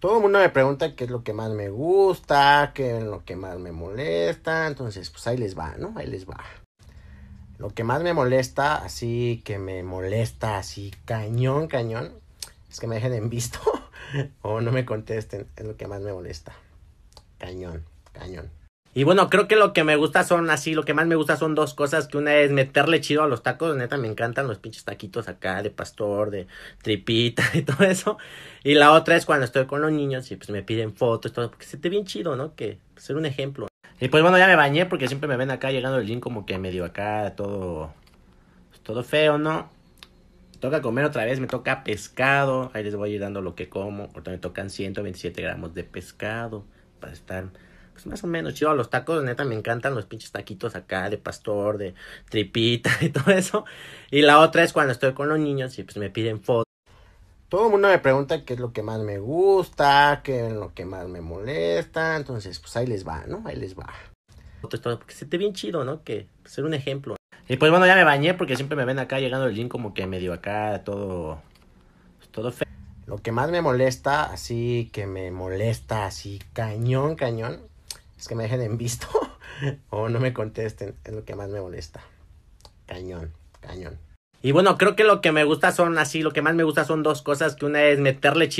todo el mundo me pregunta qué es lo que más me gusta, qué es lo que más me molesta. Entonces, pues ahí les va, ¿no? Ahí les va. Lo que más me molesta, así que me molesta, así cañón, cañón, es que me dejen en visto o no me contesten. Es lo que más me molesta. Cañón, cañón. Y bueno, creo que lo que me gusta son así, lo que más me gusta son dos cosas, que una es meterle chido a los tacos, neta me encantan los pinches taquitos acá de pastor, de tripita y todo eso. Y la otra es cuando estoy con los niños y pues me piden fotos, todo, porque se te bien chido, ¿no? Que ser un ejemplo. Y pues bueno, ya me bañé porque siempre me ven acá llegando el link. como que medio acá todo pues, todo feo, ¿no? Toca comer otra vez, me toca pescado. Ahí les voy a ir dando lo que como. Ahorita me tocan 127 gramos de pescado para estar pues, más o menos chido. Los tacos, neta, me encantan los pinches taquitos acá de pastor, de tripita y todo eso. Y la otra es cuando estoy con los niños y pues me piden fotos. Todo el mundo me pregunta qué es lo que más me gusta, qué es lo que más me molesta. Entonces, pues ahí les va, ¿no? Ahí les va. Porque se te bien chido, ¿no? Que ser un ejemplo. Y pues bueno, ya me bañé porque siempre me ven acá llegando el link como que medio acá todo. Pues, todo feo. Lo que más me molesta, así que me molesta, así cañón, cañón, es pues, que me dejen en visto o no me contesten. Es lo que más me molesta. Cañón, cañón. Y bueno, creo que lo que me gusta son así, lo que más me gusta son dos cosas, que una es meterle chido